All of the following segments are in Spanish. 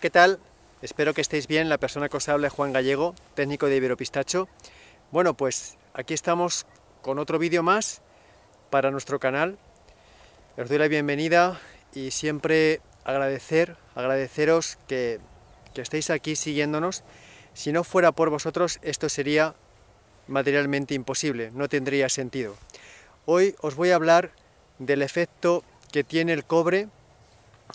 ¿qué tal? Espero que estéis bien. La persona que os habla es Juan Gallego, técnico de Pistacho. Bueno, pues aquí estamos con otro vídeo más para nuestro canal. Os doy la bienvenida y siempre agradecer, agradeceros que estéis aquí siguiéndonos. Si no fuera por vosotros, esto sería materialmente imposible, no tendría sentido. Hoy os voy a hablar del efecto que tiene el cobre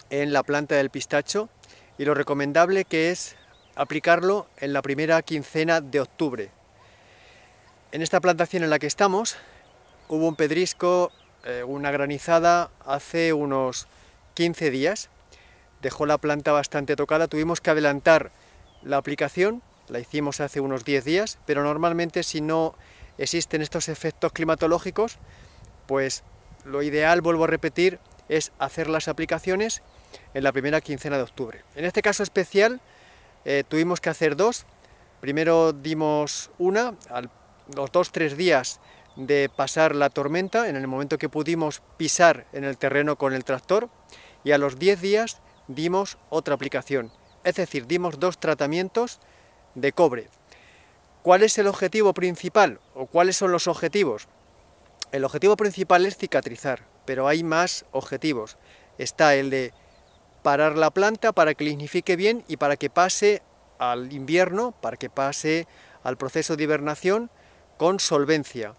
en la planta del pistacho y lo recomendable que es aplicarlo en la primera quincena de octubre. En esta plantación en la que estamos hubo un pedrisco, eh, una granizada hace unos 15 días, dejó la planta bastante tocada, tuvimos que adelantar la aplicación, la hicimos hace unos 10 días, pero normalmente si no existen estos efectos climatológicos, pues lo ideal, vuelvo a repetir, es hacer las aplicaciones en la primera quincena de octubre. En este caso especial eh, tuvimos que hacer dos. Primero dimos una, a los dos, tres días de pasar la tormenta, en el momento que pudimos pisar en el terreno con el tractor, y a los diez días dimos otra aplicación. Es decir, dimos dos tratamientos de cobre. ¿Cuál es el objetivo principal o cuáles son los objetivos? El objetivo principal es cicatrizar, pero hay más objetivos. Está el de parar la planta para que lignifique bien y para que pase al invierno, para que pase al proceso de hibernación con solvencia.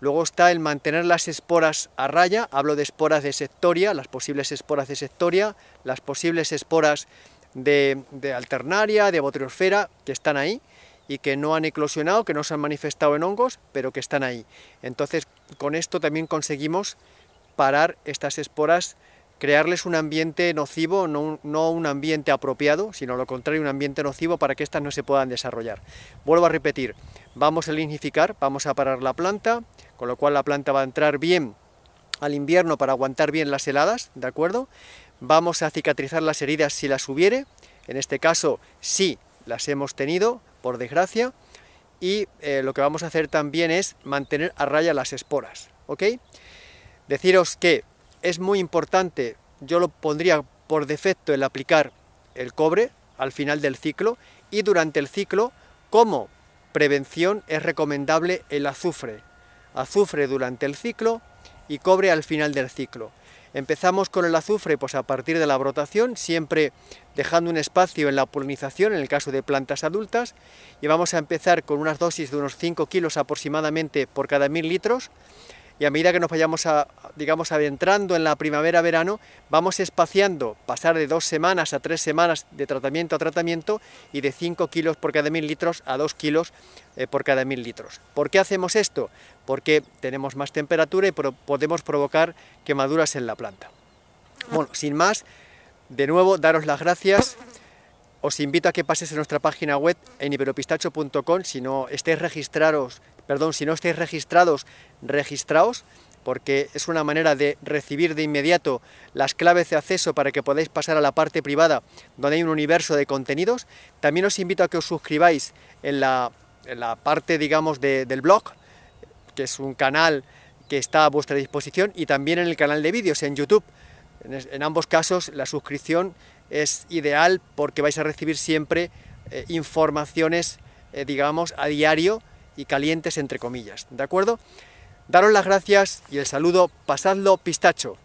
Luego está el mantener las esporas a raya, hablo de esporas de sectoria, las posibles esporas de sectoria, las posibles esporas de, alternaria, de botriosfera, que están ahí y que no han eclosionado, que no se han manifestado en hongos, pero que están ahí. Entonces, con esto también conseguimos parar estas esporas crearles un ambiente nocivo, no un, ambiente apropiado, sino lo contrario, un ambiente nocivo para que éstas no se puedan desarrollar. Vuelvo a repetir, vamos a lignificar, vamos a parar la planta, con lo cual la planta va a entrar bien al invierno para aguantar bien las heladas, ¿de acuerdo? Vamos a cicatrizar las heridas si las hubiere, en este caso sí las hemos tenido, por desgracia, y eh, lo que vamos a hacer también es mantener a raya las esporas, ¿ok? Deciros que es muy importante, yo lo pondría por defecto el aplicar el cobre al final del ciclo y durante el ciclo como prevención es recomendable el azufre. Azufre durante el ciclo y cobre al final del ciclo. Empezamos con el azufre pues a partir de la brotación, siempre dejando un espacio en la polinización en el caso de plantas adultas y vamos a empezar con unas dosis de unos 5 kilos aproximadamente por cada 1000 litros y a medida que nos vayamos, a, digamos, adentrando en la primavera-verano, vamos espaciando, pasar de dos semanas a tres semanas de tratamiento a tratamiento y de 5 kilos por cada mil litros a 2 kilos eh, por cada mil litros. ¿Por qué hacemos esto? Porque tenemos más temperatura y podemos provocar quemaduras en la planta. Bueno, sin más, de nuevo, daros las gracias os invito a que paséis a nuestra página web en iberopistacho.com. Si no estáis registrados, perdón, si no estáis registrados, registraos porque es una manera de recibir de inmediato las claves de acceso para que podáis pasar a la parte privada donde hay un universo de contenidos. También os invito a que os suscribáis en la, parte, digamos, del blog, que es un canal que está a vuestra disposición, y también en el canal de vídeos en YouTube. En, ambos casos la suscripción es ideal porque vais a recibir siempre eh, informaciones, eh, digamos, a diario y calientes entre comillas, ¿de acuerdo? Daros las gracias y el saludo, pasadlo pistacho.